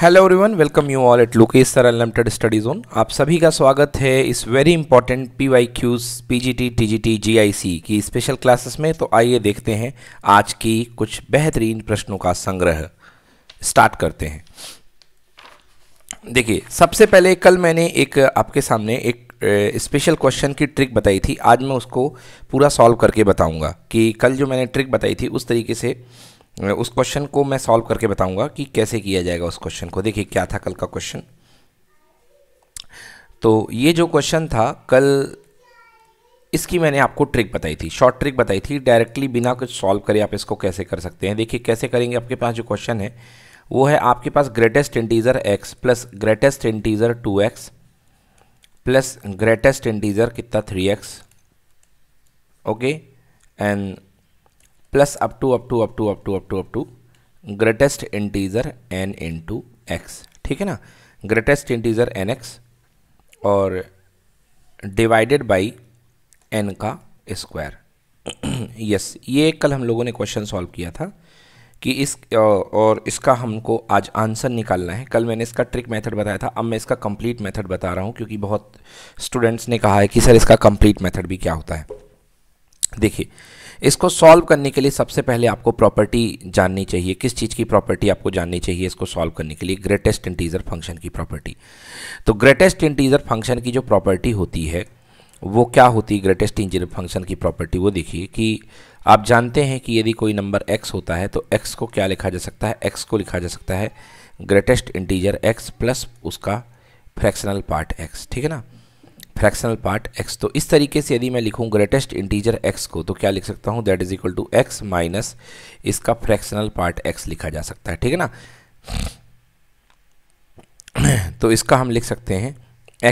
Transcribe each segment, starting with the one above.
Hello everyone welcome you all at Lukesh sir unlimited study zone आप सभी का स्वागत है इस very important P Y Qs P G T T G T G I C की special classes में तो आइए देखते हैं आज की कुछ बेहतरीन प्रश्नों का संग्रह स्टार्ट करते हैं देखिए सबसे पहले कल मैंने एक आपके सामने एक स्पेशल क्वेश्चन की ट्रिक बताई थी आज मैं उसको पूरा सॉल्व करके बताऊंगा कि कल जो मैंने ट्रिक बताई थी उस तरीके से उस क्वेश्चन को मैं सॉल्व करके बताऊंगा कि कैसे किया जाएगा उस क्वेश्चन को देखिए क्या था कल का क्वेश्चन तो ये जो क्वेश्चन था कल इसकी मैंने आपको ट्रिक बताई थी शॉर्ट ट्रिक बताई थी डायरेक्टली बिना कुछ सॉल्व करे आप इसको कैसे कर सकते हैं देखिए कैसे करेंगे आपके पास जो क्वेश्चन है वो है आपके पास greatest integer x plus greatest integer two x plus greatest integer कितना three x okay and plus up to up to up to up to up to up to greatest integer n into x ठीक है ना greatest integer n x और divided by n का square yes ये कल हम लोगों ने क्वेश्चन सॉल्व किया था कि इस और इसका हमको आज आंसर निकालना है कल मैंने इसका ट्रिक मेथड बताया था अब मैं इसका कंप्लीट मेथड बता रहा हूँ क्योंकि बहुत स्टूडेंट्स ने कहा है कि सर इसका कंप्लीट मेथड भी क्या होता है देखिए इसको सॉल्व करने के लिए सबसे पहले आपको प्रॉपर्टी जाननी चाहिए किस चीज़ की प्रॉपर्टी आपको जाननी चाहिए इसको सॉल्व करने के लिए ग्रेटेस्ट इंटीजर फंक्शन की प्रॉपर्टी तो ग्रेटेस्ट इंटीजर फंक्शन की जो प्रॉपर्टी होती है वो क्या होती है ग्रेटेस्ट इंटीजर फंक्शन की प्रॉपर्टी वो देखिए कि आप जानते हैं कि यदि कोई नंबर एक्स होता है तो एक्स को क्या लिखा जा सकता है एक्स को लिखा जा सकता है ग्रेटेस्ट इंटीजर एक्स प्लस उसका फ्रैक्शनल पार्ट एक्स ठीक है ना फ्रैक्शनल पार्ट x तो इस तरीके से यदि मैं लिखूँ ग्रेटेस्ट इंटीजर x को तो क्या लिख सकता हूँ that is equal to x minus इसका फ्रैक्शनल पार्ट x लिखा जा सकता है ठीक है ना तो इसका हम लिख सकते हैं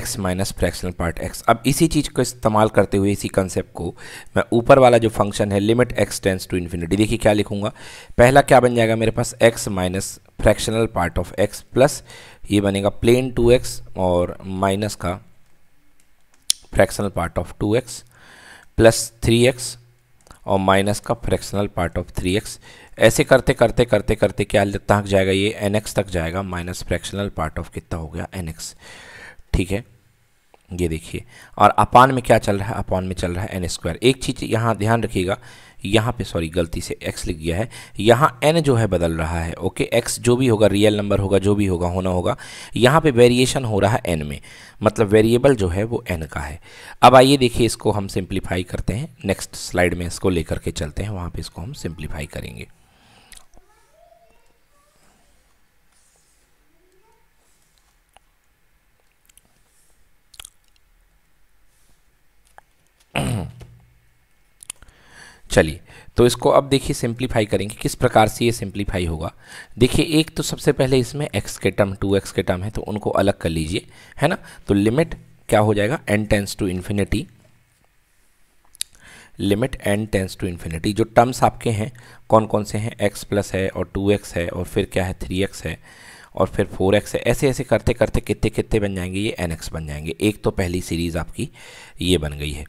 x minus fractional part x अब इसी चीज़ को इस्तेमाल करते हुए इसी कंसेप्ट को मैं ऊपर वाला जो फंक्शन है limit x tends to infinity देखिए क्या लिखूंगा पहला क्या बन जाएगा मेरे पास x minus fractional part of x plus ये बनेगा प्लेन टू एक्स और माइनस का fractional part of two x plus three x और माइनस का fractional part of three x ऐसे करते करते करते करते क्या तक जाएगा ये एन एक्स तक जाएगा माइनस फ्रैक्शनल पार्ट ऑफ कितना हो गया एन एक्स ठीक है ये देखिए और अपान में क्या चल रहा है अपान में चल रहा है एन स्क्वायर एक चीज़ यहाँ ध्यान रखिएगा यहाँ पे सॉरी गलती से एक्स लिख गया है यहाँ एन जो है बदल रहा है ओके एक्स जो भी होगा रियल नंबर होगा जो भी होगा होना होगा यहाँ पे वेरिएशन हो रहा है एन में मतलब वेरिएबल जो है वो एन का है अब आइए देखिए इसको हम सिंप्लीफाई करते हैं नेक्स्ट स्लाइड में इसको लेकर के चलते हैं वहाँ पर इसको हम सिंप्लीफाई करेंगे चलिए तो इसको अब देखिए सिंप्लीफाई करेंगे किस प्रकार से ये सिंप्लीफाई होगा देखिए एक तो सबसे पहले इसमें एक्स के टर्म टू एक्स के टर्म है तो उनको अलग कर लीजिए है ना तो लिमिट क्या हो जाएगा n tends to infinity limit n tends to infinity जो टर्म्स आपके हैं कौन कौन से हैं एक्स प्लस है और टू एक्स है और फिर क्या है थ्री एक्स है और फिर फोर एक्स है ऐसे ऐसे करते करते कितने कितने बन जाएंगे ये एन एक्स बन जाएंगे एक तो पहली सीरीज़ आपकी ये बन गई है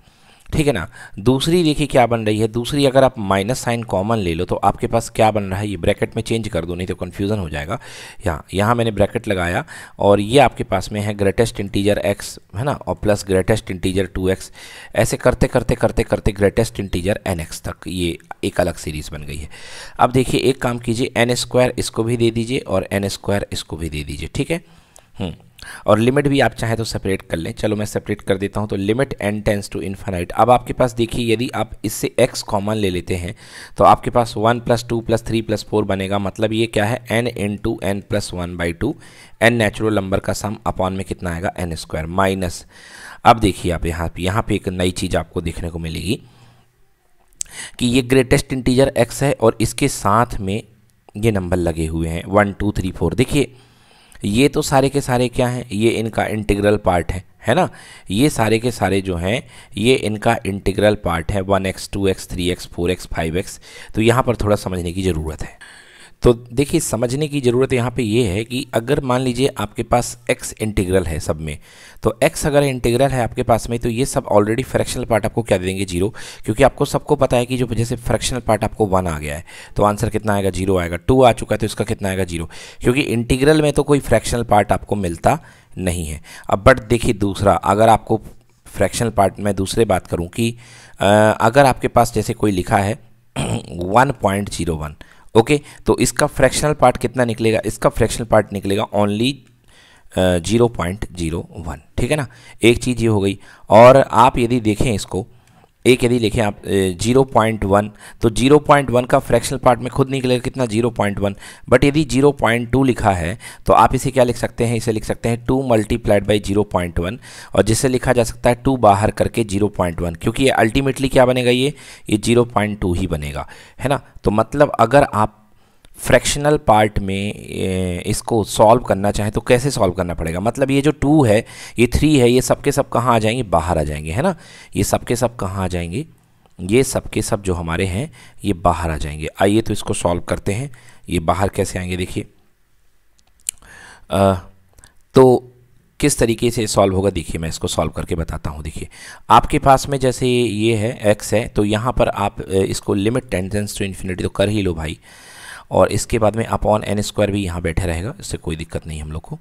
ठीक है ना दूसरी देखिए क्या बन रही है दूसरी अगर आप माइनस साइन कॉमन ले लो तो आपके पास क्या बन रहा है ये ब्रैकेट में चेंज कर दो नहीं तो कन्फ्यूज़न हो जाएगा यहाँ यहाँ मैंने ब्रैकेट लगाया और ये आपके पास में है ग्रेटेस्ट इंटीजर एक्स है ना और plus greatest integer two x ऐसे करते करते करते करते ग्रेटेस्ट इंटीजर एन एक्स तक ये एक अलग सीरीज़ बन गई है अब देखिए एक काम कीजिए एन स्क्वायर इसको भी दे दीजिए और एन स्क्वायर इसको भी दे दीजिए ठीक है हम्म। और लिमिट भी आप चाहें तो सेपरेट कर लें चलो मैं सेपरेट कर देता हूं तो limit n tends to infinite अब आपके पास देखिए यदि आप इससे एक्स कॉमन ले लेते हैं तो आपके पास one plus two plus three plus four बनेगा मतलब ये क्या है n into n plus one by two n natural number का सम अपॉन में कितना आएगा एन स्क्वायर माइनस अब देखिए आप यहाँ पर यहाँ पर एक नई चीज़ आपको देखने को मिलेगी कि ये ग्रेटेस्ट इंटीजर एक्स है और इसके साथ में ये नंबर लगे हुए हैं वन टू थ्री फोर देखिए ये तो सारे के सारे क्या हैं ये इनका इंटीग्रल पार्ट है है ना ये सारे के सारे जो हैं ये इनका इंटीग्रल पार्ट है one x two x three x four x five x तो यहाँ पर थोड़ा समझने की ज़रूरत है तो देखिए समझने की ज़रूरत यहाँ पे ये है कि अगर मान लीजिए आपके पास एक्स इंटीग्रल है सब में तो एक्स अगर इंटीग्रल है आपके पास में तो ये सब ऑलरेडी फ्रैक्शनल पार्ट आपको क्या दे देंगे जीरो क्योंकि आपको सबको पता है कि जो जैसे फ्रैक्शनल पार्ट आपको वन आ गया है तो आंसर कितना आएगा जीरो आएगा टू आ चुका है तो इसका कितना आएगा जीरो क्योंकि इंटीग्रल में तो कोई फ्रैक्शनल पार्ट आपको मिलता नहीं है अब बट देखिए दूसरा अगर आपको फ्रैक्शनल पार्ट में दूसरे बात करूँ कि अगर आपके पास जैसे कोई लिखा है one point zero one okay तो इसका फ्रैक्शनल पार्ट कितना निकलेगा इसका फ्रैक्शनल पार्ट निकलेगा only zero point zero one ठीक है ना एक चीज़ ये हो गई और आप यदि देखें इसको एक यदि लिखें आप जीरो पॉइंट वन तो जीरो पॉइंट वन का फ्रैक्शनल पार्ट में खुद निकलेगा कितना जीरो पॉइंट वन बट यदि जीरो पॉइंट टू लिखा है तो आप इसे क्या लिख सकते हैं इसे लिख सकते हैं two multiplied by zero point one और जिससे लिखा जा सकता है टू बाहर करके जीरो पॉइंट वन क्योंकि ये अल्टीमेटली क्या बनेगा ये ये जीरो पॉइंट टू ही बनेगा है ना तो मतलब अगर आप फ्रैक्शनल पार्ट में इसको सॉल्व करना चाहें तो कैसे सॉल्व करना पड़ेगा मतलब ये जो टू है ये थ्री है ये सब के सब कहाँ आ जाएंगे बाहर आ जाएंगे है ना ये सब के सब कहाँ आ जाएंगे ये सब के सब जो हमारे हैं ये बाहर आ जाएंगे आइए तो इसको सॉल्व करते हैं ये बाहर कैसे आएंगे देखिए तो किस तरीके से सॉल्व होगा देखिए मैं इसको सॉल्व करके बताता हूँ देखिए आपके पास में जैसे ये है एक्स है तो यहाँ पर आप इसको लिमिट टेंजेंस टू इन्फिनिटी तो कर ही लो भाई और इसके बाद में अपॉन एन स्क्वायर भी यहाँ बैठे रहेगा इससे कोई दिक्कत नहीं हम लोग को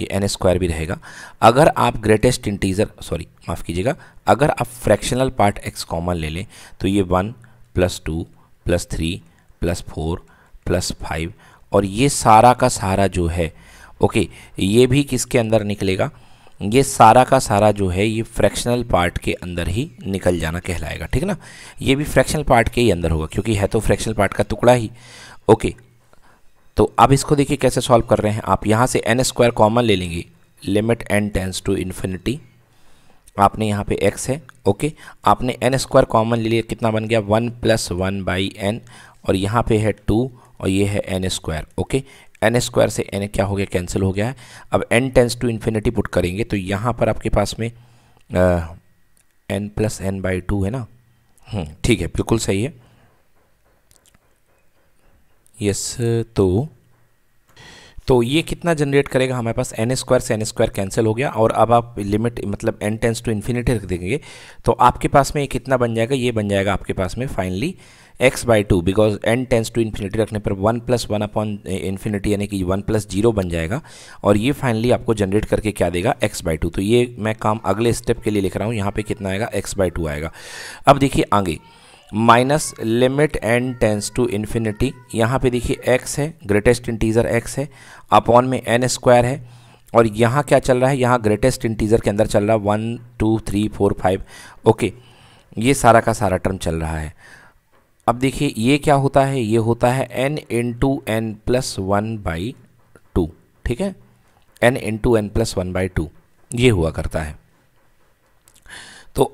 ये एन स्क्वायर भी रहेगा अगर आप ग्रेटेस्ट इंटीजर सॉरी माफ़ कीजिएगा अगर आप फ्रैक्शनल पार्ट एक्स कॉमन ले लें तो ये one plus two plus three plus four plus five और ये सारा का सारा जो है ओके ये भी किसके अंदर निकलेगा ये सारा का सारा जो है ये फ्रैक्शनल पार्ट के अंदर ही निकल जाना कहलाएगा ठीक ना ये भी फ्रैक्शनल पार्ट के ही अंदर होगा क्योंकि है तो फ्रैक्शनल पार्ट का टुकड़ा ही ओके तो अब इसको देखिए कैसे सॉल्व कर रहे हैं आप यहाँ से एन स्क्वायर कॉमन ले लेंगे limit n tends to infinity आपने यहाँ पे एक्स है ओके आपने एन स्क्वायर कॉमन ले लिया कितना बन गया one plus one by n और यहाँ पे है टू और ये है n square okay n square से एन क्या हो गया कैंसिल हो गया है अब n tends to infinity put करेंगे तो यहाँ पर आपके पास में n plus n by two है ना हम्म, ठीक है बिल्कुल सही है यस तो तो ये कितना जनरेट करेगा हमारे पास एन स्क्वायर से एन स्क्वायर कैंसिल हो गया और अब आप लिमिट मतलब एन टेंस टू इन्फिनिटी रख देंगे तो आपके पास में ये कितना बन जाएगा ये बन जाएगा आपके पास में finally x by two because n tends to infinity रखने पर one plus one upon infinity यानी कि वन प्लस जीरो बन जाएगा और ये फाइनली आपको जनरेट करके क्या देगा एक्स बाई टू तो ये मैं काम अगले स्टेप के लिए लिख रहा हूँ यहाँ पर कितना आएगा एक्स बाई टू आएगा अब देखिए आगे minus limit n tends to infinity यहाँ पे देखिए एक्स है ग्रेटेस्ट इंटीज़र एक्स है अपॉन में एन स्क्वायर है और यहाँ क्या चल रहा है यहाँ ग्रेटेस्ट इंटीज़र के अंदर चल रहा है one two three four five okay ये सारा का सारा टर्म चल रहा है अब देखिए ये क्या होता है ये होता है n into n plus one by two ठीक है n into n plus one by two ये हुआ करता है तो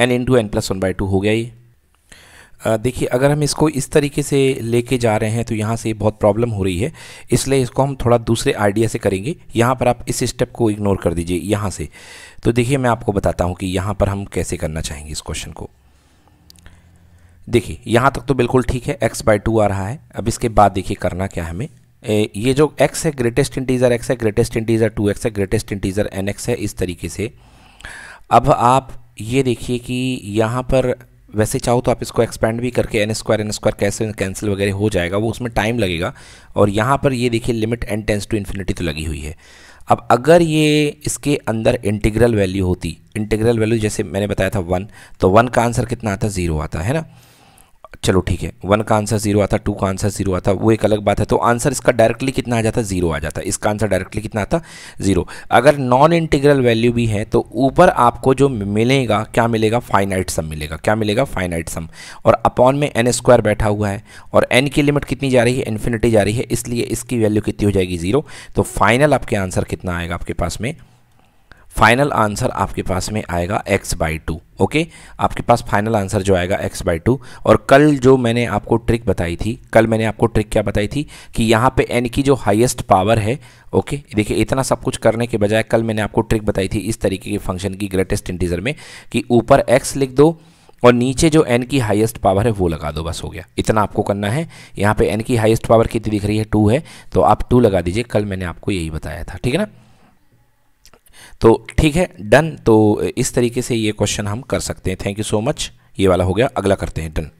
n into n plus one by two हो गया ये देखिए अगर हम इसको इस तरीके से लेके जा रहे हैं तो यहाँ से बहुत प्रॉब्लम हो रही है इसलिए इसको हम थोड़ा दूसरे आइडिया से करेंगे यहाँ पर आप इस स्टेप को इग्नोर कर दीजिए यहाँ से तो देखिए मैं आपको बताता हूँ कि यहाँ पर हम कैसे करना चाहेंगे इस क्वेश्चन को देखिए यहाँ तक तो बिल्कुल ठीक है x बाई टू आ रहा है अब इसके बाद देखिए करना क्या हमें ए, ये जो x है ग्रेटेस्ट इंटीज़र x है ग्रेटेस्ट इंटीज़र 2x है ग्रेटेस्ट इंटीज़र nx है इस तरीके से अब आप ये देखिए कि यहाँ पर वैसे चाहो तो आप इसको एक्सपेंड भी करके एन स्क्वायर एन स्क्वायर कैसे कैंसिल वगैरह हो जाएगा वो उसमें टाइम लगेगा और यहाँ पर ये देखिए limit n tends to infinity तो लगी हुई है अब अगर ये इसके अंदर इंटीग्रल वैल्यू होती इंटीग्रल वैल्यू जैसे मैंने बताया था वन तो वन का आंसर कितना आता है ज़ीरो आता है ना चलो ठीक है वन का आंसर जीरो आता टू का आंसर जीरो आता वो एक अलग बात है तो आंसर इसका डायरेक्टली कितना आ जाता जीरो आ जाता इसका आंसर डायरेक्टली कितना आता जीरो अगर नॉन इंटीग्रल वैल्यू भी है तो ऊपर आपको जो मिलेगा क्या मिलेगा फाइनाइट सम मिलेगा क्या मिलेगा फाइनाइट सम और अपॉन में एन स्क्वायर बैठा हुआ है और एन की लिमिट कितनी जा रही है इन्फिनिटी जा रही है इसलिए इसकी वैल्यू कितनी हो जाएगी जीरो तो फाइनल आपके आंसर कितना आएगा आपके पास में फाइनल आंसर आपके पास में आएगा x बाई टू ओके आपके पास फाइनल आंसर जो आएगा x बाई टू और कल जो मैंने आपको ट्रिक बताई थी कल मैंने आपको ट्रिक क्या बताई थी कि यहाँ पे n की जो हाईएस्ट पावर है ओके okay? देखिए इतना सब कुछ करने के बजाय कल मैंने आपको ट्रिक बताई थी इस तरीके के फंक्शन की ग्रेटेस्ट इंटीजर में कि ऊपर एक्स लिख दो और नीचे जो n की हाईएस्ट पावर है वो लगा दो बस हो गया इतना आपको करना है यहाँ पे n की हाईएस्ट पावर कितनी दिख रही है टू है तो आप टू लगा दीजिए कल मैंने आपको यही बताया था ठीक है ना तो ठीक है डन तो इस तरीके से ये क्वेश्चन हम कर सकते हैं थैंक यू सो मच ये वाला हो गया अगला करते हैं डन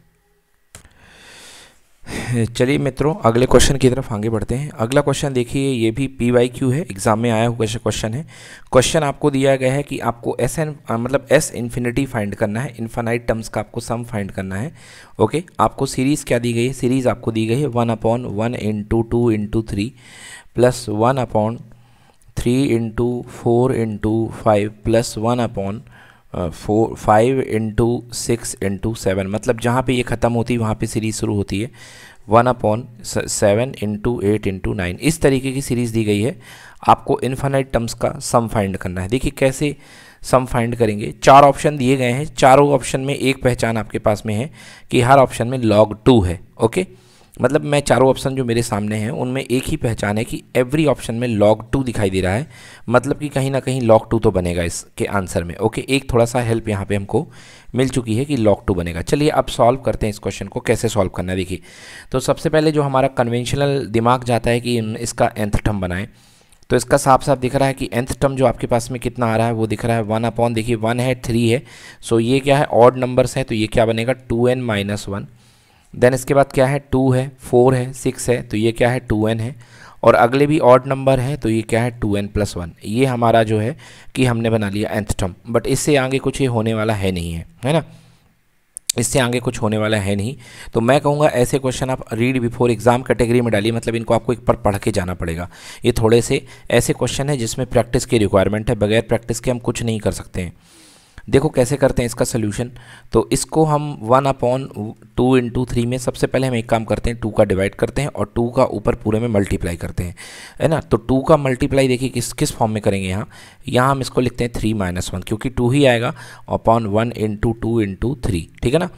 चलिए मित्रों अगले क्वेश्चन की तरफ आगे बढ़ते हैं अगला क्वेश्चन देखिए ये भी पी वाई क्यू है एग्जाम में आया हुआ क्वेश्चन है क्वेश्चन आपको दिया गया है कि आपको एस एन मतलब एस इन्फिनिटी फाइंड करना है इन्फानाइट टर्म्स का आपको सम फाइंड करना है ओके आपको सीरीज़ क्या दी गई है सीरीज़ आपको दी गई है one upon one into two into three plus one upon three into four into five plus one upon four five into six into seven मतलब जहाँ पे ये ख़त्म होती है वहाँ पे सीरीज़ शुरू होती है one upon seven into eight into nine इस तरीके की सीरीज़ दी गई है आपको इन्फानाइट टर्म्स का सम फाइंड करना है देखिए कैसे सम फाइंड करेंगे चार ऑप्शन दिए गए हैं चारों ऑप्शन में एक पहचान आपके पास में है कि हर ऑप्शन में लॉग टू है ओके मतलब मैं चारों ऑप्शन जो मेरे सामने हैं उनमें एक ही पहचान है कि एवरी ऑप्शन में लॉग टू दिखाई दे रहा है मतलब कि कहीं ना कहीं लॉग टू तो बनेगा इसके आंसर में ओके एक थोड़ा सा हेल्प यहाँ पे हमको मिल चुकी है कि लॉग टू बनेगा चलिए अब सॉल्व करते हैं इस क्वेश्चन को कैसे सॉल्व करना है देखिए तो सबसे पहले जो हमारा कन्वेंशनल दिमाग जाता है कि इसका एंथ टर्म बनाएँ तो इसका साफ साफ दिख रहा है कि एंथ टर्म जो आपके पास में कितना आ रहा है वो दिख रहा है वन अपॉन देखिए वन है थ्री है सो ये क्या है ऑड नंबर्स हैं तो ये क्या बनेगा two n minus one then इसके बाद क्या है टू है फोर है सिक्स है तो ये क्या है टू एन है और अगले भी ऑड नंबर हैं तो ये क्या है टू एन प्लस वन ये हमारा जो है कि हमने बना लिया एंथ टर्म बट इससे आगे कुछ ये होने वाला है नहीं है है ना इससे आगे कुछ होने वाला है नहीं तो मैं कहूँगा ऐसे क्वेश्चन आप रीड बिफोर एग्ज़ाम कैटेगरी में डालिए मतलब इनको आपको एक पर पढ़ के जाना पड़ेगा ये थोड़े से ऐसे क्वेश्चन है जिसमें प्रैक्टिस की रिक्वायरमेंट है बगैर प्रैक्टिस के हम कुछ नहीं कर सकते हैं देखो कैसे करते हैं इसका सोल्यूशन तो इसको हम one upon two into three में सबसे पहले हम एक काम करते हैं टू का डिवाइड करते हैं और टू का ऊपर पूरे में मल्टीप्लाई करते हैं है ना तो टू का मल्टीप्लाई देखिए किस किस फॉर्म में करेंगे यहाँ यहाँ हम इसको लिखते हैं थ्री माइनस वन क्योंकि टू ही आएगा upon one into two into three ठीक है ना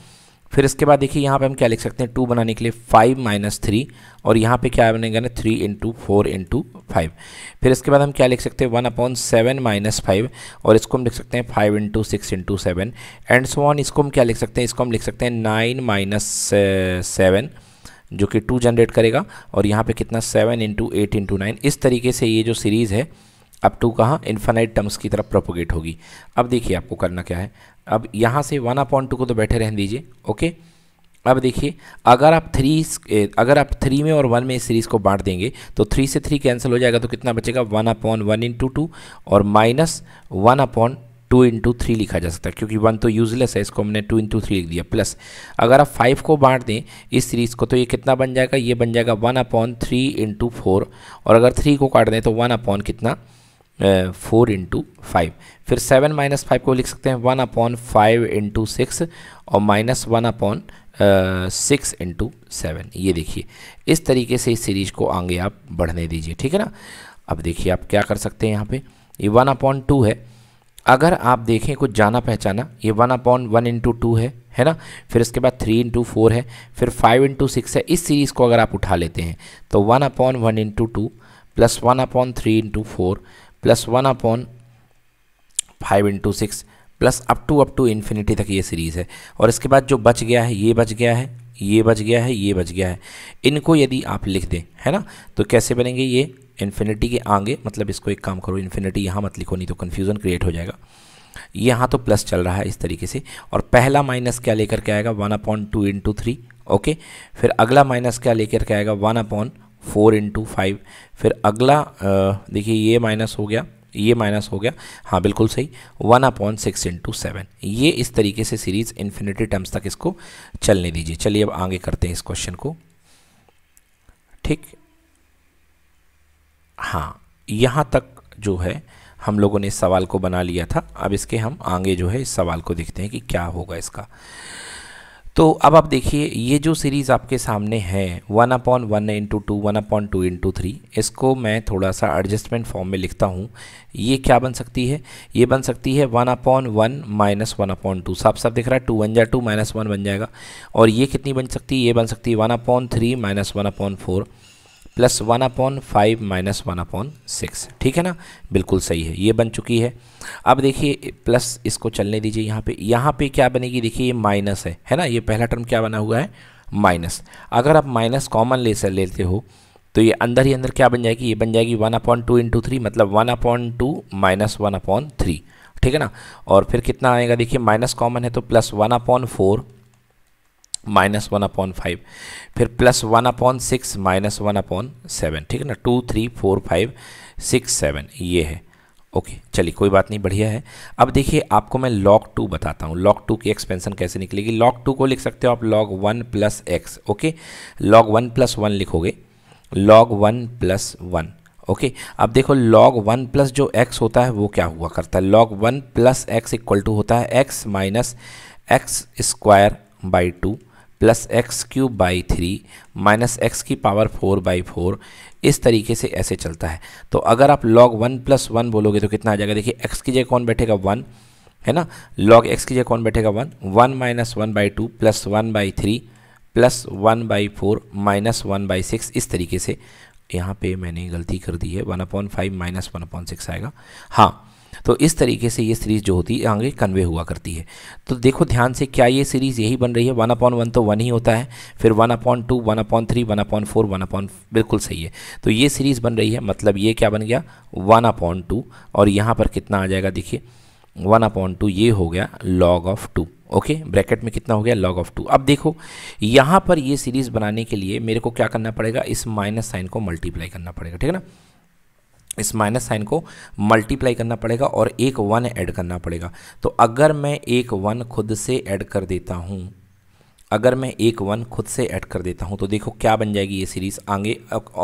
फिर इसके बाद देखिए यहाँ पे हम क्या लिख सकते हैं टू बनाने के लिए फाइव माइनस थ्री और यहाँ पे क्या बनेगा ना three into four into five फिर इसके बाद हम क्या लिख सकते हैं one upon seven minus five और इसको हम लिख सकते हैं five into six into seven and so on इसको हम क्या लिख सकते हैं इसको हम लिख सकते हैं नाइन माइनस सेवन जो कि टू जनरेट करेगा और यहाँ पर कितना seven into eight into nine इस तरीके से ये जो सीरीज़ है अप टू कहाँ इन्फानाइट टर्म्स की तरफ प्रोपोगेट होगी अब देखिए आपको करना क्या है अब यहाँ से वन अपॉइंट टू को तो बैठे रहने दीजिए ओके अब देखिए अगर आप थ्री अगर आप थ्री में और वन में इस सीरीज़ को बांट देंगे तो थ्री से थ्री कैंसिल हो जाएगा तो कितना बचेगा one upon one into two और minus one upon two into three लिखा जा सकता है क्योंकि वन तो यूजलेस है इसको हमने टू इंटू थ्री लिख दिया प्लस अगर आप फाइव को बांट दें इस सीरीज़ को तो ये कितना बन जाएगा ये बन जाएगा one upon three into four और अगर थ्री को काट दें तो वन अपॉन कितना फोर इंटू फाइव फिर सेवन माइनस फाइव को लिख सकते हैं one upon five into six और minus one upon six into seven ये देखिए इस तरीके से इस सीरीज को आगे आप बढ़ने दीजिए ठीक है ना अब देखिए आप क्या कर सकते हैं यहाँ पे ये वन अपॉन टू है अगर आप देखें कुछ जाना पहचाना ये one upon one into two है है ना फिर इसके बाद थ्री इंटू फोर है फिर फाइव इंटू सिक्स है इस सीरीज़ को अगर आप उठा लेते हैं तो one upon one into two plus one upon three into four plus one upon five into six plus up to up to infinity तक ये सीरीज़ है और इसके बाद जो बच गया है ये बच गया है ये बच गया है ये बच गया है इनको यदि आप लिख दें है ना तो कैसे बनेंगे ये इन्फिनिटी के आगे मतलब इसको एक काम करो इन्फिनिटी यहाँ मत लिखो नहीं तो कन्फ्यूज़न क्रिएट हो जाएगा यहाँ तो प्लस चल रहा है इस तरीके से और पहला माइनस क्या लेकर के आएगा one upon two into three okay फिर अगला माइनस क्या लेकर के आएगा one upon four into five फिर अगला देखिए ये माइनस हो गया ये माइनस हो गया हाँ बिल्कुल सही one upon six into seven ये इस तरीके से सीरीज़ इन्फिनिटी टर्म्स तक इसको चलने दीजिए चलिए अब आगे करते हैं इस क्वेश्चन को ठीक हाँ यहाँ तक जो है हम लोगों ने इस सवाल को बना लिया था अब इसके हम आगे जो है इस सवाल को देखते हैं कि क्या होगा इसका तो अब आप देखिए ये जो सीरीज़ आपके सामने है one upon one into two one upon two into three इसको मैं थोड़ा सा एडजस्टमेंट फॉर्म में लिखता हूँ ये क्या बन सकती है ये बन सकती है one upon one minus one upon two साफ साफ दिख रहा है टू वन जा टू माइनस वन बन जाएगा और ये कितनी बन सकती है ये बन सकती है one upon three minus one upon four plus one upon five minus one upon six ठीक है ना बिल्कुल सही है ये बन चुकी है अब देखिए प्लस इसको चलने दीजिए यहाँ पे यहाँ पे क्या बनेगी देखिए ये माइनस है है ना ये पहला टर्म क्या बना हुआ है माइनस अगर आप माइनस कॉमन ले सर लेते हो तो ये अंदर ही अंदर क्या बन जाएगी ये बन जाएगी one upon two into three मतलब one upon two minus one upon three ठीक है ना और फिर कितना आएगा देखिए माइनस कॉमन है तो plus one upon four minus one upon five फिर plus one upon six minus one upon seven ठीक है ना two three four five six seven ये है ओके चलिए कोई बात नहीं बढ़िया है अब देखिए आपको मैं लॉग टू बताता हूँ लॉग टू की एक्सपेंसन कैसे निकलेगी लॉग टू को लिख सकते हो आप log one plus x okay log one plus one लिखोगे log one plus one okay अब देखो लॉग वन प्लस जो एक्स होता है वो क्या हुआ करता है log one plus x equal to होता है x minus x square by two plus x cube by three minus x की पावर फोर बाई फोर इस तरीके से ऐसे चलता है तो अगर आप लॉग वन प्लस वन बोलोगे तो कितना आ जाएगा देखिए एक्स की जगह कौन बैठेगा वन है ना लॉग एक्स की जगह कौन बैठेगा one one minus one by two plus one by three plus one by four minus one by six इस तरीके से यहाँ पे मैंने गलती कर दी है one upon five minus one upon six आएगा हाँ तो इस तरीके से ये सीरीज़ जो होती है आगे कन्वे हुआ करती है तो देखो ध्यान से क्या ये सीरीज़ यही बन रही है वन अपॉन वन तो वन ही होता है फिर one upon two one upon three one upon four one upon बिल्कुल सही है तो ये सीरीज़ बन रही है मतलब ये क्या बन गया वन अपॉन टू और यहाँ पर कितना आ जाएगा देखिए वन अपॉन टू ये हो गया log of two okay bracket में कितना हो गया लॉग ऑफ टू अब देखो यहाँ पर ये सीरीज़ बनाने के लिए मेरे को क्या करना पड़ेगा इस माइनस साइन को मल्टीप्लाई करना पड़ेगा ठीक है ना इस माइनस साइन को मल्टीप्लाई करना पड़ेगा और एक वन ऐड करना पड़ेगा तो अगर मैं एक वन खुद से ऐड कर देता हूँ अगर मैं एक वन खुद से ऐड कर देता हूँ तो देखो क्या बन जाएगी ये सीरीज़ आगे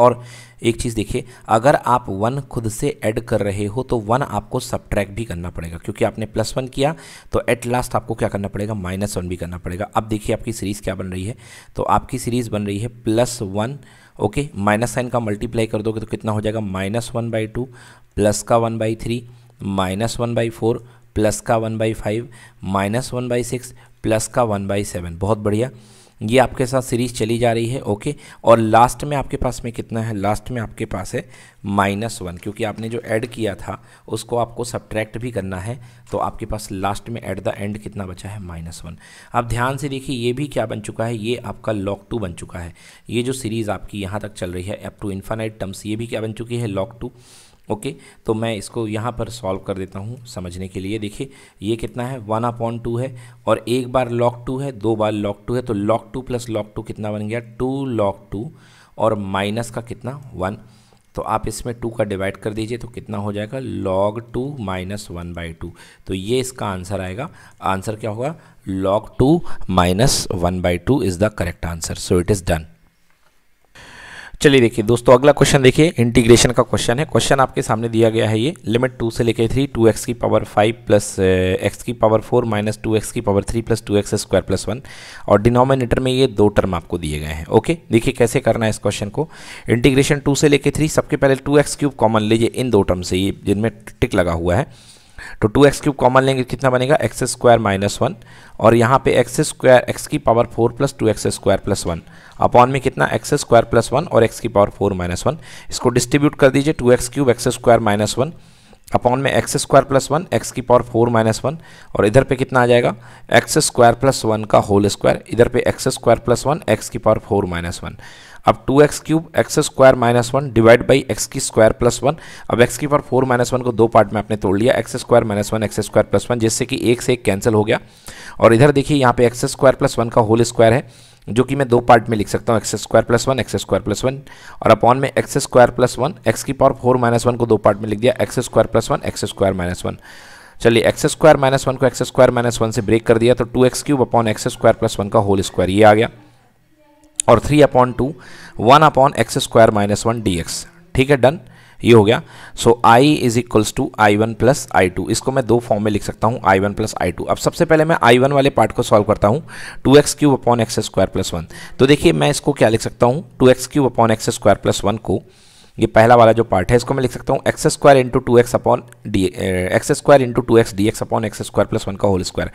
और एक चीज़ देखिए अगर आप वन खुद से ऐड कर रहे हो तो वन आपको सब्ट्रैक भी करना पड़ेगा क्योंकि आपने प्लस वन किया तो एट लास्ट आपको क्या करना पड़ेगा माइनस वन भी करना पड़ेगा अब देखिए आपकी सीरीज़ क्या बन रही है तो आपकी सीरीज़ बन रही है plus one okay minus sign का मल्टीप्लाई कर दोगे तो कितना हो जाएगा minus one by two plus का one by three minus one by four plus का one by five minus one by six plus का वन बाई सेवन बहुत बढ़िया ये आपके साथ सीरीज़ चली जा रही है ओके और लास्ट में आपके पास में कितना है लास्ट में आपके पास है माइनस वन क्योंकि आपने जो ऐड किया था उसको आपको सब्ट्रैक्ट भी करना है तो आपके पास लास्ट में एट द एंड कितना बचा है माइनस वन आप ध्यान से देखिए ये भी क्या बन चुका है ये आपका लॉक टू बन चुका है ये जो सीरीज़ आपकी यहाँ तक चल रही है अप टू इन्फानाइट टर्म्स ये भी क्या बन चुकी है लॉक टू ओके तो मैं इसको यहाँ पर सॉल्व कर देता हूँ समझने के लिए देखिए ये कितना है वन अपॉन टू है और एक बार लॉक टू है दो बार लॉक टू है तो log two plus log two कितना बन गया टू लॉक टू और माइनस का कितना वन तो आप इसमें टू का डिवाइड कर दीजिए तो कितना हो जाएगा log two minus one by two तो ये इसका आंसर आएगा आंसर क्या होगा log two minus one by two is the correct answer so it is done चलिए देखिए दोस्तों अगला क्वेश्चन देखिए इंटीग्रेशन का क्वेश्चन है क्वेश्चन आपके सामने दिया गया है ये लिमिट टू से लेके थ्री टू एक्स की पावर फाइव प्लस एक्स की power four minus two x की power three plus two x square plus one और डिनोमिनेटर में ये दो टर्म आपको दिए गए हैं ओके देखिए कैसे करना है इस क्वेश्चन को इंटीग्रेशन टू से लेके थ्री सबके पहले टू एक्स क्यूब कॉमन लीजिए इन दो टर्म से ये जिनमें टिक लगा हुआ है तो टू एक्स क्यूब कॉमन लेंगे तो कितना बनेगा एक्स स्क्वायर माइनस वन और यहाँ पे एक्स स्क्वायर एक्स की power four plus two x square plus one upon में कितना एक्स स्क्वायर प्लस वन और एक्स की पावर फोर माइनस वन इसको डिस्ट्रीब्यूट कर दीजिए two x cube x square minus one upon में x square plus one x की power four minus one और इधर पे कितना आ जाएगा एक्स स्क्वायर प्लस वन का होल स्क्वायर इधर पे x square plus one x की पावर फोर माइनस वन अब two x cube x square minus one divide by x की स्क्वायर प्लस वन अब एक्स की पावर फोर माइनस वन को दो पार्ट में आपने तोड़ लिया x square minus one x square plus one जिससे कि एक से एक कैंसिल हो गया और इधर देखिए यहाँ पे एक्स स्क्वायर प्लस वन का होल स्क्वायर है जो कि मैं दो पार्ट में लिख सकता हूँ x square plus one x square plus one और अपॉन में x square plus one x की पावर फोर माइनस वन को दो पार्ट में लिख दिया x square plus one x square minus one चलिए एक्स स्क्वायर माइनस वन को एक्स स्क्वायर माइनस वन से ब्रेक कर दिया तो two x cube upon x square plus one का होल स्क्वायर ये आ गया और three upon two one upon x square minus one d x ठीक है डन ये हो गया so I is equals to I one plus I two इसको मैं दो फॉर्म में लिख सकता हूँ I one plus I two अब सबसे पहले मैं आई वन वाले पार्ट को सॉल्व करता हूँ two x cube upon x square plus one तो देखिए मैं इसको क्या लिख सकता हूँ two x cube upon x square plus one को ये पहला वाला जो पार्ट है इसको मैं लिख सकता हूँ x square into two x upon d x square into two x d x upon x square plus one का होल स्क्वायर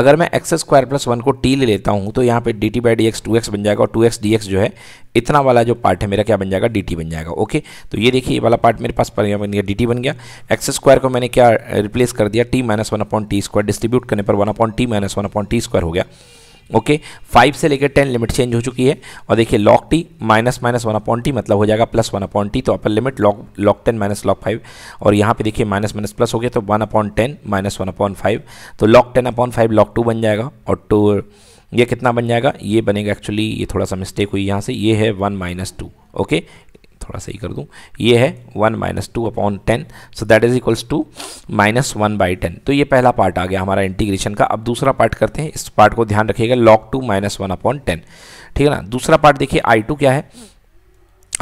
अगर मैं एक्स स्क्वायर प्लस वन को टी ले लेता हूँ तो यहाँ पे d t by d x two x बन जाएगा और टू एक्स डी एक्स जो है इतना वाला जो पार्ट है मेरा क्या बन जाएगा डी टी बन जाएगा ओके तो ये देखिए ये वाला पार्ट मेरे पास बन गया डी टी बन गया एक्स स्क्वायर को मैंने क्या रिप्लेस eh, कर दिया t minus one upon t square distribute करने पर one upon t minus one upon t square हो गया ओके फाइव से लेकर टेन लिमिट चेंज हो चुकी है और देखिए log t minus minus one upon t मतलब हो जाएगा प्लस वन अपॉइंट टी तो upper limit log log ten minus log five और यहाँ पे देखिए माइनस माइनस प्लस हो गया तो one upon ten minus one upon five तो log ten upon five log two बन जाएगा और टू ये कितना बन जाएगा ये बनेगा एक्चुअली ये थोड़ा सा मिस्टेक हुई यहाँ से ये है वन माइनस टू ओके थोड़ा सही कर दूँ ये है one minus two upon ten so that is equals to minus one by ten तो ये पहला पार्ट आ गया हमारा इंटीग्रेशन का अब दूसरा पार्ट करते हैं इस पार्ट को ध्यान रखिएगा log two minus one upon ten ठीक है ना दूसरा पार्ट देखिए आई टू क्या है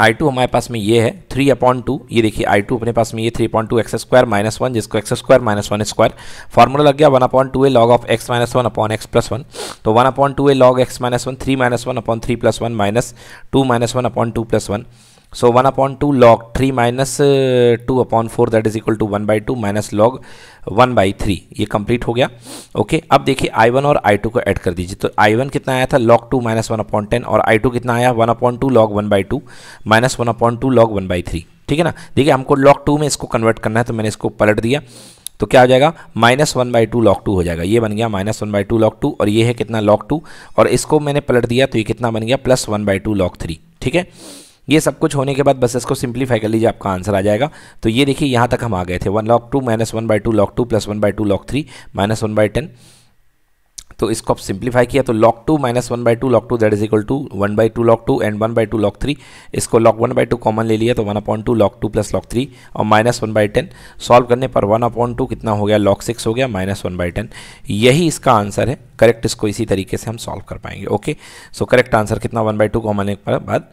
आई टू हमारे पास में ये है थ्री अपॉन टू ये देखिए आई टू अपने पास में ये three point two x square minus one जिसको x square minus one square formula लग गया one upon two a log of x minus one upon x plus one तो one upon two a log x minus one three minus one upon three plus one minus two minus one upon two plus one so one upon two log three minus two upon four that is equal to one by two minus log one by three ये complete हो गया okay okay, अब देखिए I one और I to को add कर दीजिए तो आई वन कितना आया था log two minus one upon ten और आई टू कितना आया one upon two log one by two minus one upon two log one by three ठीक है ना देखिए हमको लॉग टू में इसको कन्वर्ट करना है तो मैंने इसको पलट दिया तो क्या हो जाएगा minus one by two log two हो जाएगा ये बन गया minus one by two log two और ये है कितना लॉक टू और इसको मैंने पलट दिया तो ये कितना बन गया plus one by two log three ठीक है ये सब कुछ होने के बाद बस इसको सिंप्लीफाई कर लीजिए आपका आंसर आ जाएगा तो ये देखिए यहाँ तक हम आ गए थे one log two minus one by two log two plus one by two log three minus one by ten तो इसको आप सिंप्लीफाई किया तो log two minus one by two log two that is equal to one by two log two and one by two log three इसको log one by two common ले लिया तो one upon two log two plus log three और minus one by ten solve करने पर one upon to कितना हो गया लॉक सिक्स हो गया माइनस वन बाई टेन यही इसका आंसर है करेक्ट इसको इसी तरीके से हम सॉल्व कर पाएंगे ओके सो करेक्ट आंसर कितना वन बाई टू कॉमन लेने के बाद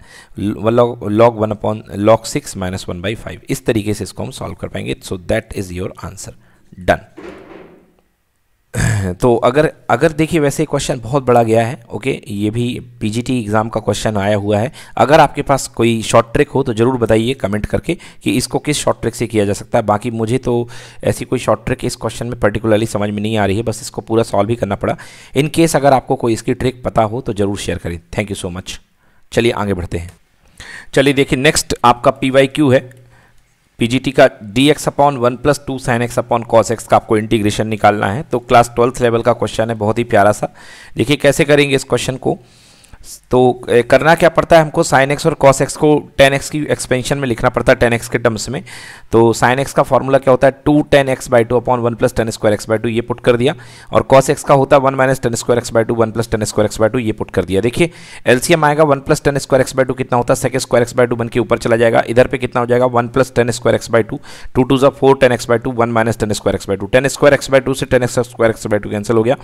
log one upon log six minus one by five इस तरीके से इसको हम सॉल्व कर पाएंगे so that is your answer done तो अगर अगर देखिए वैसे क्वेश्चन बहुत बड़ा गया है ओके ये भी पीजीटी एग्ज़ाम का क्वेश्चन आया हुआ है अगर आपके पास कोई शॉर्ट ट्रिक हो तो ज़रूर बताइए कमेंट करके कि इसको किस शॉर्ट ट्रिक से किया जा सकता है बाकी मुझे तो ऐसी कोई शॉर्ट ट्रिक इस क्वेश्चन में पर्टिकुलरली समझ में नहीं आ रही है बस इसको पूरा सॉल्व ही करना पड़ा इन केस अगर आपको कोई इसकी ट्रिक पता हो तो ज़रूर शेयर करें थैंक यू सो मच चलिए आगे बढ़ते हैं चलिए देखिए नेक्स्ट आपका पी है पीजीटी का d x upon one plus two sine x upon cos x का आपको इंटीग्रेशन निकालना है तो क्लास ट्वेल्थ लेवल का क्वेश्चन है बहुत ही प्यारा सा देखिए कैसे करेंगे इस क्वेश्चन को तो करना क्या पड़ता है हमको साइन एक्स और कॉस एक्स को टेन एक्स की एक्सपेंशन में लिखना पड़ता है टेन एक्स के टर्म्स में तो साइन एक्स का फॉर्मूला क्या होता है two tan x by two upon one plus tan square x by two ये पुट कर दिया और कॉस एक्स का होता है one minus tan square x by two one plus tan square x by two ये पुट कर दिया देखिए एलसीएम आएगा one plus tan square x by two कितना होता है sec square x by two one के ऊपर चला जाएगा इधर पर कितना हो जाएगा one plus tan square x by two two two जो four tan x by two one minus tan square x by two tan square x by two से tan x square x by two cancel हो गया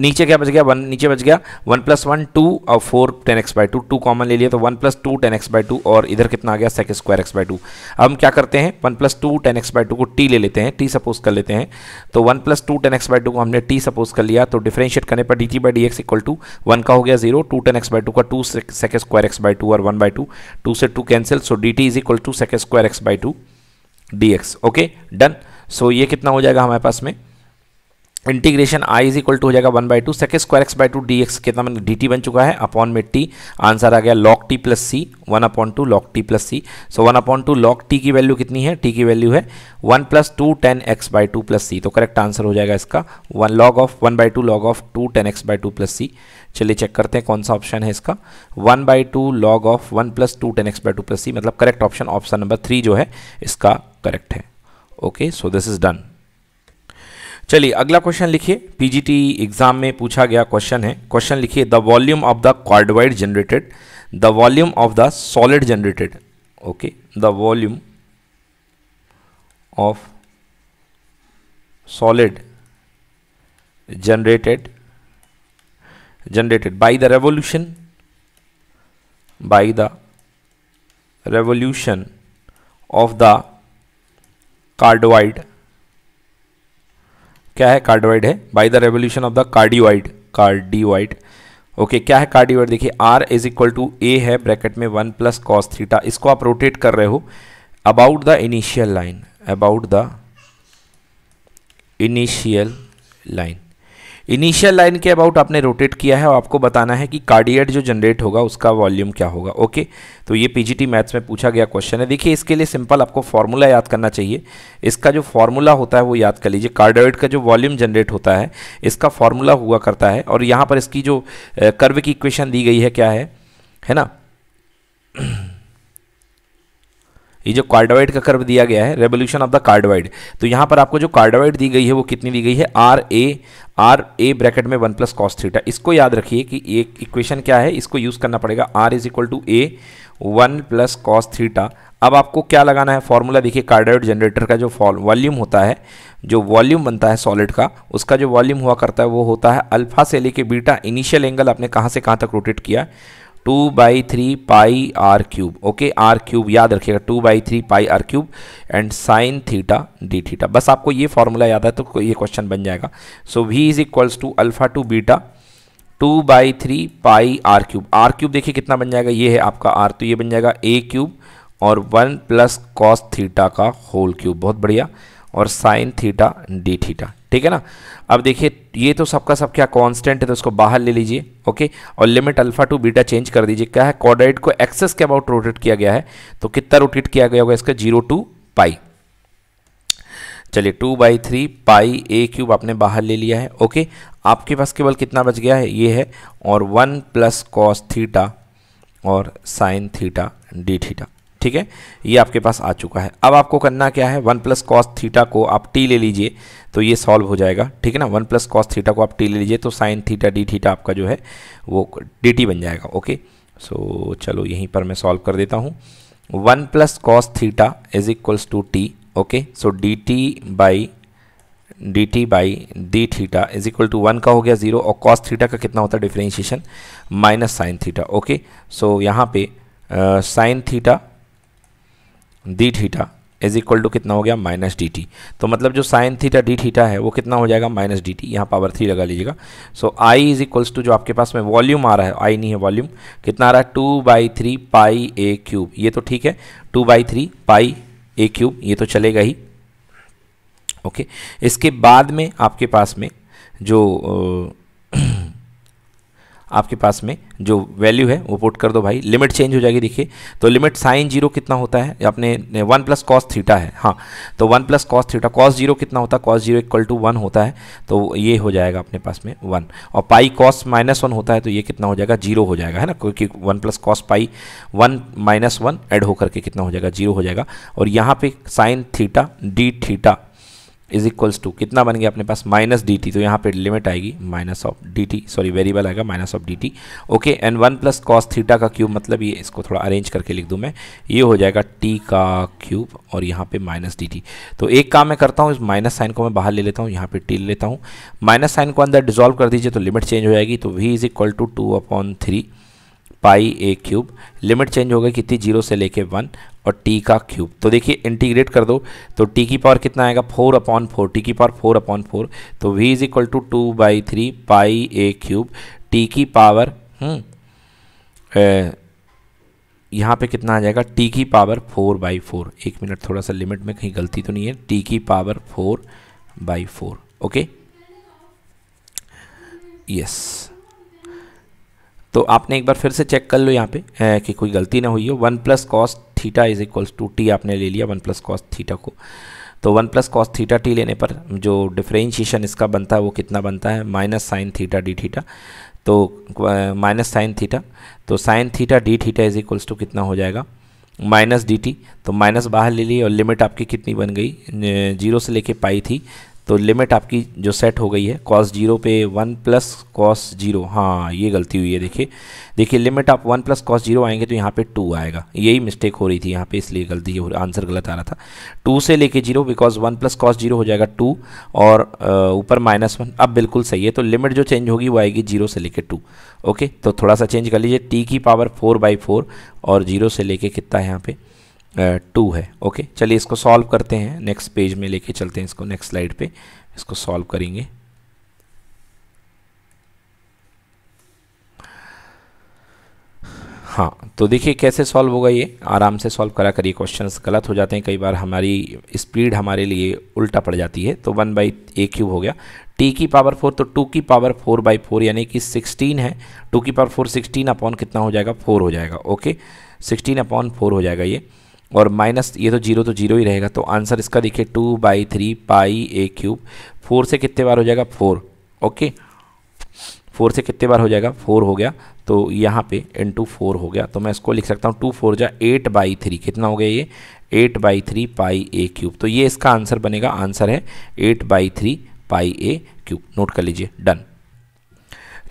नीचे क्या बच गया one नीचे बच गया वन प्लस वन टू और four tan x by two two common ले लिया तो one plus two tan x by two और इधर कितना आ गया sec square x by two अब हम क्या करते हैं one plus two tan x by two को टी ले लेते हैं टी सपोज कर लेते हैं तो one plus two tan x by two को हमने टी सपोज कर लिया तो डिफ्रेंशिएट करने पर d t by d x equal to one का हो गया zero two tan x by two का two sec square x by two और वन बाई टू टू से two cancel so d t is equal to sec square x by two d x okay done so ये कितना हो जाएगा हमारे पास में integration I is equal to हो जाएगा one by two second square x by two d x कितना बन डी टी बन चुका है अपॉन में टी आंसर आ गया log t plus C one upon two log t plus C so one upon two log t की value कितनी है टी की वैल्यू है one plus two tan x by two plus C तो करेक्ट आंसर हो जाएगा इसका one log of one by two log of two tan x by two plus C चलिए चेक करते हैं कौन सा ऑप्शन है इसका one by two log of one plus two tan x by two plus C मतलब correct option option number three जो है इसका करेक्ट है okay so this is done चलिए अगला क्वेश्चन लिखिए पीजीटी एग्जाम में पूछा गया क्वेश्चन है क्वेश्चन लिखिए the volume of the cardioid generated the volume of the solid generated okay the volume of solid generated generated by the revolution by the revolution of the cardioid क्या है cardioid है by the revolution of the cardioid cardioid okay क्या है cardioid देखिए r is equal to a है bracket में one plus cos theta इसको आप रोटेट कर रहे हो about the initial line about the initial line initial line के अबाउट आपने रोटेट किया है और आपको बताना है कि कार्डियड जो जनरेट होगा उसका वॉल्यूम क्या होगा ओके तो ये पीजीटी मैथ्स में पूछा गया क्वेश्चन है देखिए इसके लिए सिंपल आपको फॉर्मूला याद करना चाहिए इसका जो फॉर्मूला होता है वो याद कर लीजिए कार्डियड का जो वॉल्यूम जनरेट होता है इसका फॉर्मूला हुआ करता है और यहाँ पर इसकी जो कर्व की इक्वेशन दी गई है क्या है है ना ये जो कार्डोइड का कर्व दिया गया है रेवोल्यूशन ऑफ द कार्डोइड तो यहाँ पर आपको जो कार्डोइड दी गई है वो कितनी दी गई है r a r a bracket में वन प्लस कॉस थीटा इसको याद रखिए कि एक इक्वेशन क्या है इसको यूज़ करना पड़ेगा r is equal to a one plus cos theta अब आपको क्या लगाना है फॉर्मूला देखिए कार्डोइड जनरेटर का जो वॉल्यूम होता है जो वॉल्यूम बनता है सॉलिड का उसका जो वॉल्यूम हुआ करता है वो होता है अल्फा से लेके बीटा इनिशियल एंगल आपने कहाँ से कहाँ तक रोटेट किया two by three pi r cube okay r cube याद रखिएगा two by three pi r cube and sine theta d theta बस आपको ये फॉर्मूला याद है तो ये क्वेश्चन बन जाएगा so V is equals to alpha to beta two by three pi r cube r cube देखिए कितना बन जाएगा ये है आपका आर तो ये बन जाएगा ए क्यूब और वन प्लस कॉस थीटा का होल क्यूब बहुत बढ़िया और साइन थीटा डी थीटा ठीक है ना अब देखिए ये तो सबका सब क्या कांस्टेंट है तो इसको बाहर ले लीजिए ओके और limit alpha to beta change कर दीजिए क्या है कॉर्डाइड को एक्सेस के अबाउट रोटेट किया गया है तो कितना रोटेट किया गया होगा इसका जीरो टू पाई चलिए two by three pi a cube आपने बाहर ले लिया है ओके आपके पास केवल कितना बच गया है ये है और वन प्लस कॉस थीटा और साइन थीटा डी थीटा ठीक है ये आपके पास आ चुका है अब आपको करना क्या है वन प्लस कॉस थीटा को आप टी ले लीजिए तो ये सॉल्व हो जाएगा ठीक है ना वन प्लस कॉस थीटा को आप टी ले लीजिए तो साइन थीटा डी थीटा आपका जो है वो डी टी बन जाएगा ओके सो चलो यहीं पर मैं सॉल्व कर देता हूँ one plus cos theta is equals to t okay so d t by d t by d theta is equal to one का हो गया जीरो और कॉस थीटा का कितना होता है differentiation minus sine theta okay so यहाँ पे sine theta d theta is equal to कितना हो गया माइनस डी टी तो मतलब जो साइन थीटा डी थीटा है वो कितना हो जाएगा माइनस डी टी यहाँ पावर थ्री लगा लीजिएगा so I is equals to जो आपके पास में वॉल्यूम आ रहा है आई नहीं है वॉल्यूम कितना आ रहा है two by three pi a cube ये तो ठीक है two by three pi a cube ये तो चलेगा ही ओके okay. इसके बाद में आपके पास में जो आपके पास में जो वैल्यू है वो पुट कर दो भाई लिमिट चेंज हो जाएगी देखिए तो लिमिट साइन जीरो कितना होता है आपने वन प्लस कॉस थीटा है हाँ तो one plus cos theta cos zero कितना होता है cos zero equal to one होता है तो ये हो जाएगा अपने पास में वन और पाई कॉस माइनस वन होता है तो ये कितना हो जाएगा जीरो हो जाएगा है ना क्योंकि one plus cos pi one minus one add होकर के कितना हो जाएगा जीरो हो जाएगा और यहाँ पे sine theta d theta is equals to कितना बन गया अपने पास माइनस डी टी तो यहाँ पे लिमिट आएगी minus of d t sorry variable आएगा minus of d t okay and one plus cos theta का क्यूब मतलब ये इसको थोड़ा अरेंज करके लिख दूँ मैं ये हो जाएगा टी का क्यूब और यहाँ पे माइनस डी टी तो एक काम मैं करता हूँ इस माइनस साइन को मैं बाहर ले लेता हूँ यहाँ पर टी ले लेता हूँ माइनस साइन को अंदर डिजोल्व कर दीजिए तो लिमिट चेंज हो जाएगी तो V is equal to two upon three pi a cube limit change हो गई कितनी जीरो से लेके वन और टी का क्यूब तो देखिए इंटीग्रेट कर दो तो टी की पावर कितना आएगा फोर अपॉन फोर टी की पावर फोर अपॉन फोर तो V is equal to two by three pi a cube t की पावर यहाँ पे कितना आ जाएगा टी की पावर फोर बाई फोर एक मिनट थोड़ा सा लिमिट में कहीं गलती तो नहीं है टी की power four by four okay yes तो आपने एक बार फिर से चेक कर लो यहाँ पे कि कोई गलती ना हुई हो one plus cos theta is equals to t आपने ले लिया वन प्लस कॉस थीटा को तो one plus cos theta t लेने पर जो डिफ्रेंशिएशन इसका बनता है वो कितना बनता है minus sine theta d theta तो माइनस साइन थीटा तो sine theta d theta is equals to कितना हो जाएगा माइनस डी टी तो माइनस बाहर ले ली और लिमिट आपकी कितनी बन गई जीरो से लेके पाई थी तो लिमिट आपकी जो सेट हो गई है कॉस जीरो पे वन प्लस कॉस जीरो हाँ ये गलती हुई है देखिए देखिए लिमिट आप वन प्लस कॉस जीरो आएंगे तो यहाँ पे टू आएगा यही मिस्टेक हो रही थी यहाँ पे इसलिए गलती हो आंसर गलत आ रहा था टू से लेके zero because one plus cos zero हो जाएगा टू और ऊपर माइनस वन अब बिल्कुल सही है तो लिमिट जो चेंज होगी वो आएगी जीरो से लेके टू ओके तो थोड़ा सा चेंज कर लीजिए टी की पावर फोर बाई फोर और जीरो से लेके कितना है यहाँ पर टू है ओके चलिए इसको सॉल्व करते हैं नेक्स्ट पेज में लेके चलते हैं इसको नेक्स्ट स्लाइड पे इसको सॉल्व करेंगे हाँ तो देखिए कैसे सॉल्व होगा ये आराम से सॉल्व करा करिए क्वेश्चन गलत हो जाते हैं कई बार हमारी स्पीड हमारे लिए उल्टा पड़ जाती है तो वन बाई ए क्यूब हो गया टी की पावर फोर तो टू की पावर फोर बाई फोर यानी कि सिक्सटीन है टू की पावर फोर सिक्सटीन अपॉन कितना हो जाएगा फोर हो जाएगा ओके सिक्सटीन अपॉन फोर हो जाएगा ये और माइनस ये तो जीरो तो जीरो ही रहेगा तो आंसर इसका देखिए two by three pi a cube four से कितने बार हो जाएगा फोर ओके फोर से कितने बार हो जाएगा फोर हो गया तो यहाँ पे इंटू फोर हो गया तो मैं इसको लिख सकता हूँ टू फोर जा एट बाई थ्री कितना हो गया ये eight by three pi a cube तो ये इसका आंसर बनेगा आंसर है eight by three pi a cube note कर लीजिए डन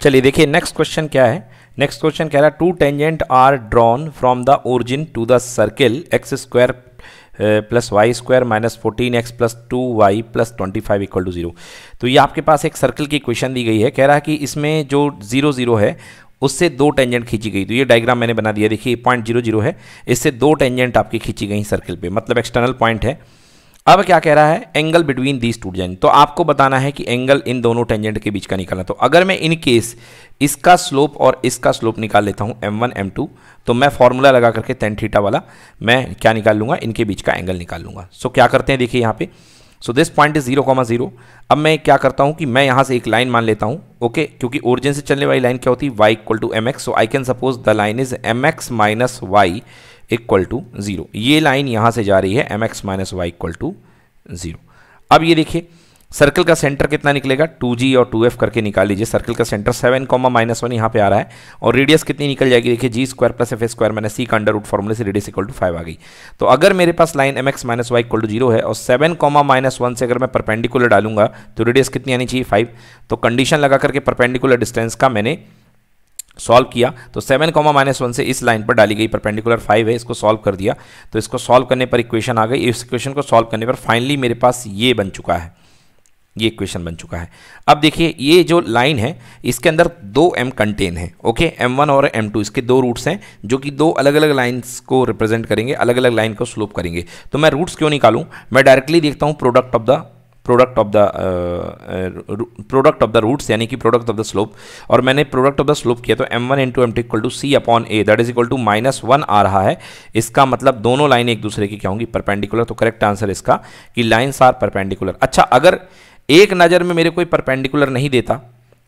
चलिए देखिए नेक्स्ट क्वेश्चन क्या है नेक्स्ट क्वेश्चन कह रहा है two tangent are drawn from the origin to the circle x square plus y square minus fourteen x plus two y plus twenty five equal to zero तो ये आपके पास एक circle की क्वेश्चन दी गई है कह रहा है कि इसमें जो जीरो जीरो है उससे दो टेंजेंट खींची गई तो ये डायग्राम मैंने बना दिया देखिए पॉइंट जीरो जीरो है इससे दो टेंजेंट आपकी खींची गई सर्कल पे मतलब एक्सटर्नल पॉइंट है अब क्या कह रहा है एंगल बिटवीन दीज टू तो आपको बताना है कि एंगल इन दोनों टेंजेंट के बीच का निकालना तो अगर मैं इन केस इसका स्लोप और इसका स्लोप निकाल लेता हूँ एम वन एम टू तो मैं फॉर्मूला लगा करके टेन थीटा वाला मैं क्या निकाल लूँगा इनके बीच का एंगल निकाल लूंगा सो क्या करते हैं देखिए यहाँ पर so this point is zero comma zero अब मैं क्या करता हूँ कि मैं यहाँ से एक लाइन मान लेता हूँ ओके okay? क्योंकि ओरिजिन से चलने वाली लाइन क्या होती है y equal to m x so I can suppose the line is m x minus y equal to zero ये लाइन यहाँ से जा रही है m x minus y equal to zero अब ये देखिए सर्कल का सेंटर कितना निकलेगा 2g और 2f करके निकाल लीजिए सर्कल का सेंटर 7 कॉमा माइनस वन यहाँ पे आ रहा है और रेडियस कितनी निकल जाएगी देखिए g square plus f square minus c का अंडर रूट फॉर्मूले से रेडियस इक्वल टू फाइव आ गई तो अगर मेरे पास line m x minus y equal to zero है और 7 कॉमा माइनस वन से अगर मैं परपेंडिकुलर डालूंगा तो रेडियस कितनी आनी चाहिए फाइव तो कंडीशन लगा करके परपेंडिकुलर डिस्टेंस का मैंने सॉल्व किया तो सेवन कॉमा माइनस वन से इस लाइन पर डाली गई परपेंडिकुलर फाइव है इसको सॉल्व कर दिया तो इसको सॉल्व करने पर इक्वेशन आ गई इस इक्वेशन को सॉल्व करने पर फाइनली मेरे पास ये बन चुका है ये इक्वेशन बन चुका है अब देखिए ये जो लाइन है इसके अंदर दो एम कंटेन है ओके एम वन और एम टू इसके दो रूट्स हैं जो कि दो अलग अलग लाइन्स को रिप्रेजेंट करेंगे अलग अलग लाइन को स्लोप करेंगे तो मैं रूट्स क्यों निकालूँ मैं डायरेक्टली देखता हूँ product of the product of the product of the roots यानी कि प्रोडक्ट ऑफ द स्लोप और मैंने प्रोडक्ट ऑफ द स्लोप किया तो m one into m two equal to c upon a that is equal to minus one आ रहा है इसका मतलब दोनों लाइन एक दूसरे की क्या होंगी परपेंडिकुलर तो करेक्ट आंसर इसका कि लाइन्स आर परपेंडिकुलर अच्छा अगर एक नज़र में मेरे कोई परपेंडिकुलर नहीं देता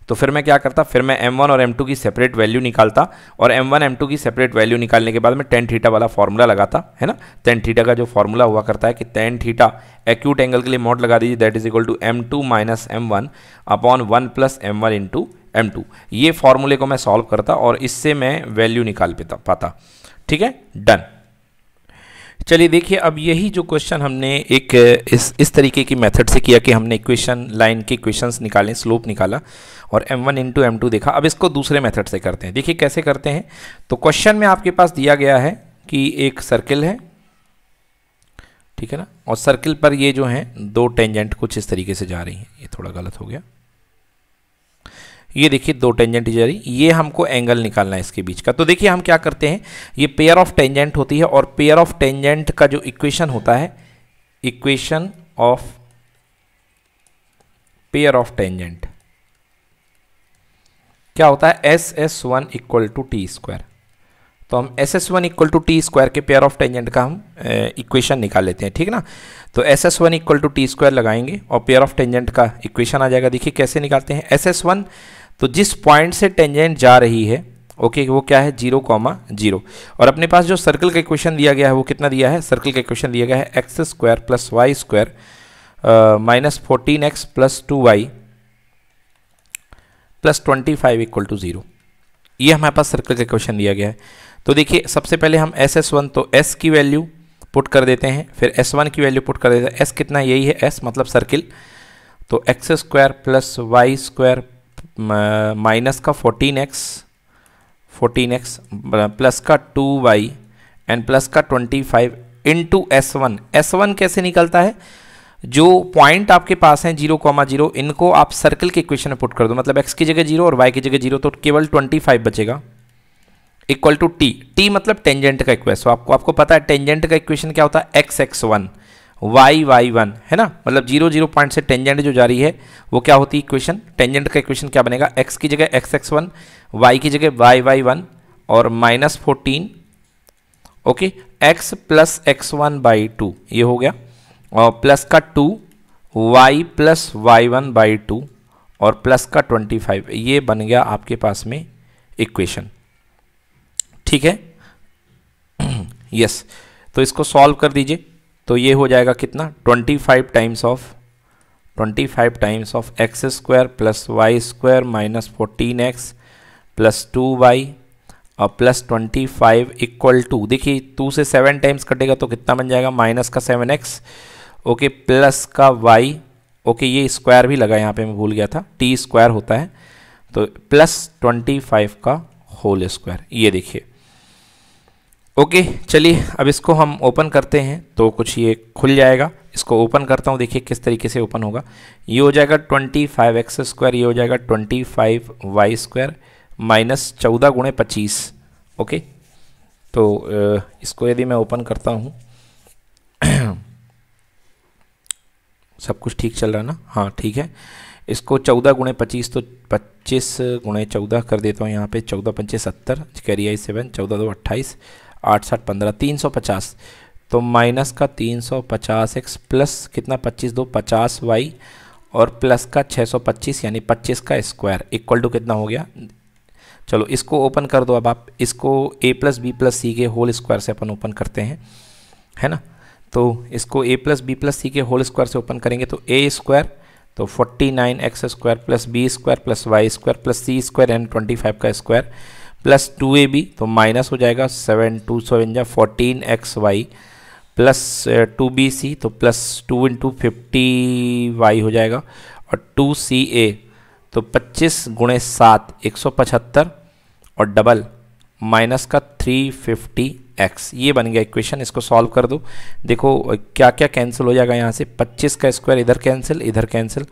तो फिर मैं क्या करता फिर मैं m1 और m2 की सेपरेट वैल्यू निकालता और m1 m2 की सेपरेट वैल्यू निकालने के बाद मैं टेन थीटा वाला फॉर्मूला लगाता है ना टेन थीटा का जो फॉर्मूला हुआ करता है कि टेन थीटा एक्यूट एंगल के लिए मोड लगा दीजिए that is equal to m two minus m one upon one plus m one into m two ये फॉर्मूले को मैं सॉल्व करता और इससे मैं वैल्यू निकाल पाता ठीक है डन चलिए देखिए अब यही जो क्वेश्चन हमने एक इस इस तरीके की मेथड से किया कि हमने इक्वेशन लाइन के क्वेश्चंस निकाले स्लोप निकाला और m1 वन इंटू एम देखा अब इसको दूसरे मेथड से करते हैं देखिए कैसे करते हैं तो क्वेश्चन में आपके पास दिया गया है कि एक सर्किल है ठीक है ना और सर्किल पर ये जो हैं दो टेंजेंट कुछ इस तरीके से जा रही हैं ये थोड़ा गलत हो गया ये देखिए दो टेंजेंट जा रही ये हमको एंगल निकालना है इसके बीच का तो देखिए हम क्या करते हैं ये पेयर ऑफ टेंजेंट होती है और पेयर ऑफ टेंजेंट का जो इक्वेशन होता है equation of pair of tangent क्या होता है s s one equal to t square तो हम s s one equal to t square के पेयर ऑफ टेंजेंट का हम इक्वेशन निकाल लेते हैं ठीक ना तो s s one equal to t square लगाएंगे और पेयर ऑफ टेंजेंट का इक्वेशन आ जाएगा देखिए कैसे निकालते हैं एस एस वन तो जिस पॉइंट से टेंजेंट जा रही है ओके okay, वो क्या है जीरो कॉमा जीरो और अपने पास जो सर्कल का इक्वेशन दिया गया है वो कितना दिया है सर्कल का क्वेश्चन दिया गया है x square plus y square minus fourteen x plus two y plus twenty five equal to zero ये हमारे पास सर्कल का क्वेश्चन दिया गया है तो देखिए सबसे पहले हम एस एस वन तो एस की वैल्यू पुट कर देते हैं फिर एस वन की वैल्यू पुट कर देते हैं एस कितना यही है एस मतलब सर्किल तो x square plus y square minus का fourteen x fourteen x plus का टू वाई एंड प्लस का twenty five into s one s one कैसे निकलता है जो पॉइंट आपके पास हैं जीरो कॉमा जीरो इनको आप सर्कल के इक्वेशन में पुट कर दो मतलब एक्स की जगह जीरो और वाई की जगह जीरो तो केवल ट्वेंटी फाइव बचेगा इक्वल टू टी टी मतलब टेंजेंट का इक्वेशन आपको आपको पता है टेंजेंट का इक्वेशन क्या होता है x x one y y one है ना मतलब जीरो जीरो पॉइंट से टेंजेंट जो जा रही है वो क्या होती है इक्वेशन टेंजेंट का इक्वेशन क्या बनेगा एक्स की जगह एक्स एक्स वन वाई की जगह वाई वाई वन और minus fourteen okay x plus x one by two ये हो गया और प्लस का two y plus y one by two और प्लस का ट्वेंटी फाइव ये बन गया आपके पास में इक्वेशन ठीक है यस yes. तो इसको सॉल्व कर दीजिए तो ये हो जाएगा कितना 25 times of 25 times of x square plus y square minus fourteen x plus two y और plus twenty five equal to देखिए टू से सेवन टाइम्स कटेगा तो कितना बन जाएगा माइनस का सेवन एक्स ओके प्लस का वाई ओके ये स्क्वायर भी लगा यहाँ पे मैं भूल गया था टी स्क्वायर होता है तो प्लस ट्वेंटी फाइव का होल स्क्वायर ये देखिए ओके चलिए अब इसको हम ओपन करते हैं तो कुछ ये खुल जाएगा इसको ओपन करता हूँ देखिए किस तरीके से ओपन होगा ये हो जाएगा ट्वेंटी फाइव एक्स स्क्वायर ये हो जाएगा twenty five y square minus चौदह गुणे पच्चीस ओके तो इसको यदि मैं ओपन करता हूँ सब कुछ ठीक चल रहा है ना हाँ ठीक है इसको चौदह गुणे पच्चीस तो पच्चीस गुणे चौदह कर देता हूँ यहाँ पे चौदह पंचे सत्तर कैरियाई सेवन चौदह दो अट्ठाईस आठ साठ पंद्रह तीन सौ पचास तो माइनस का तीन सौ पचास एक्स प्लस कितना पच्चीस दो पचास वाई और प्लस का छः सौ पच्चीस यानी पच्चीस का स्क्वायर इक्वल टू कितना हो गया चलो इसको ओपन कर दो अब आप इसको a plus b plus c के होल स्क्वायर से अपन ओपन करते हैं है ना तो इसको a plus b plus c के होल स्क्वायर से ओपन करेंगे तो ए स्क्वायर तो forty nine x square plus b square plus y square plus c square and twenty five का square plus two a b तो minus हो जाएगा seven two seven जा fourteen x y plus two b c तो plus two into fifty y हो जाएगा और to सी ए तो पच्चीस गुणे सात एक सौ पचहत्तर और डबल माइनस का थ्री फिफ्टी एक्स ये बन गया इक्वेशन इसको सॉल्व कर दो देखो क्या क्या कैंसिल हो जाएगा यहाँ से पच्चीस का स्क्वायर इधर कैंसिल इधर cancel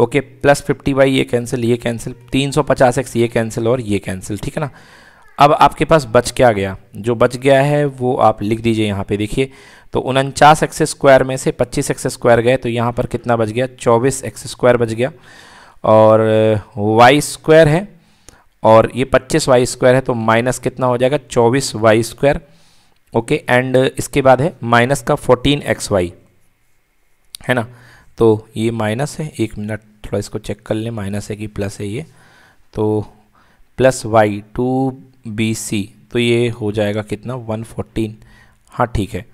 okay plus fifty by ये कैंसिल ये कैंसिल तीन सौ पचास एक्स ये कैंसिल और ये कैंसिल ठीक है ना अब आपके पास बच क्या गया जो बच गया है वो आप लिख दीजिए यहाँ पे देखिए तो उनचास एक्स स्क्वायर में से पच्चीस एक्स स्क्वायर गए तो यहाँ पर कितना बच गया चौबीस एक्स स्क्वायर बच गया और वाई स्क्वायर है और ये पच्चीस वाई स्क्वायर है तो माइनस कितना हो जाएगा चौबीस वाई स्क्वायर ओके एंड इसके बाद है माइनस का फोर्टीन एक्स वाई है ना तो ये माइनस है एक मिनट थोड़ा इसको चेक कर लें माइनस है कि प्लस है ये तो plus y two b c तो ये हो जाएगा कितना वन फोर्टीन हाँ ठीक है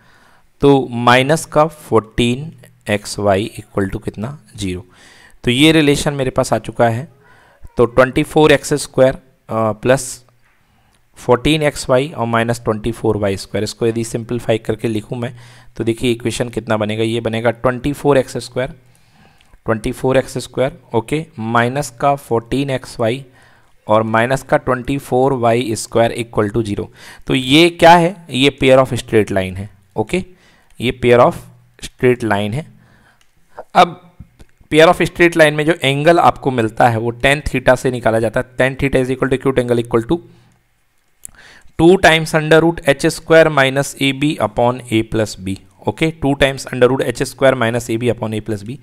तो माइनस का fourteen x y equal to कितना जीरो तो ये रिलेशन मेरे पास आ चुका है तो twenty four x square plus fourteen x y और minus twenty four y square इसको यदि सिंप्लीफाई करके लिखूँ मैं तो देखिए इक्वेशन कितना बनेगा ये बनेगा twenty four x square twenty four x square okay minus का फोर्टीन एक्स वाई और माइनस का twenty four y square equal to zero तो ये क्या है ये पेयर ऑफ स्ट्रेट लाइन है ओके ये पेयर ऑफ स्ट्रेट लाइन है अब पेयर ऑफ स्ट्रेट लाइन में जो एंगल आपको मिलता है वो टेन थीटा से निकाला जाता है tan theta is equal to acute angle equal to two times under root h square minus a b upon a plus b okay two times under root h square minus a b upon a plus b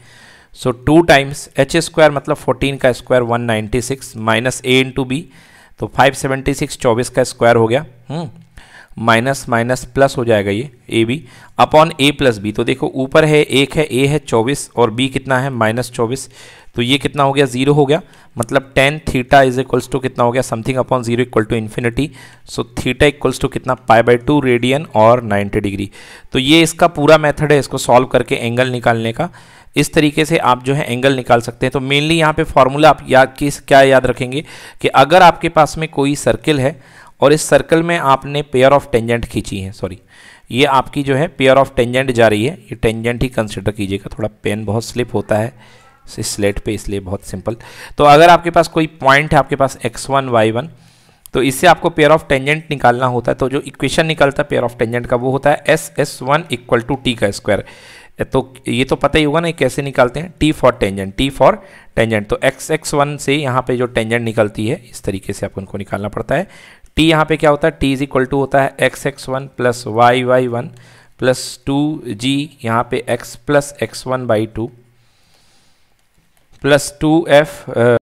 so two times h square मतलब fourteen का square one ninety six minus a into b तो five seventy six चौबीस का square हो गया हम्म, minus minus plus हो जाएगा ये a b upon a plus b तो देखो ऊपर है एक है ए है चौबीस और बी कितना है माइनस चौबीस तो ये कितना हो गया जीरो हो गया मतलब tan theta is equals to कितना हो गया something upon zero equal to infinity so theta equals to कितना पाई बाई टू रेडियन और नाइन्टी डिग्री तो ये इसका पूरा मेथड है इसको सॉल्व करके एंगल निकालने का इस तरीके से आप जो है एंगल निकाल सकते हैं तो मेनली यहाँ पे फॉर्मूला आप याद किस क्या याद रखेंगे कि अगर आपके पास में कोई सर्किल है और इस सर्कल में आपने पेयर ऑफ टेंजेंट खींची है सॉरी ये आपकी जो है पेयर ऑफ टेंजेंट जा रही है ये टेंजेंट ही कंसिडर कीजिएगा थोड़ा पेन बहुत स्लिप होता है इस स्लेट पे इसलिए बहुत सिंपल तो अगर आपके पास कोई पॉइंट है आपके पास एक्स वन वाई वन तो इससे आपको पेयर ऑफ टेंजेंट निकालना होता है तो जो इक्वेशन निकलता है पेयर ऑफ टेंजेंट का वो होता है s s one equal to t का स्क्वायर तो ये तो पता ही होगा ना कैसे निकालते हैं t for tangent t for tangent तो एक्स एक्स वन से यहाँ पे जो टेंजेंट निकलती है इस तरीके से आपको उनको निकालना पड़ता है टी यहाँ पे क्या होता है टी इज इक्वल टू होता है x x one plus y y one plus two g यहाँ पे x plus x one by two plus two F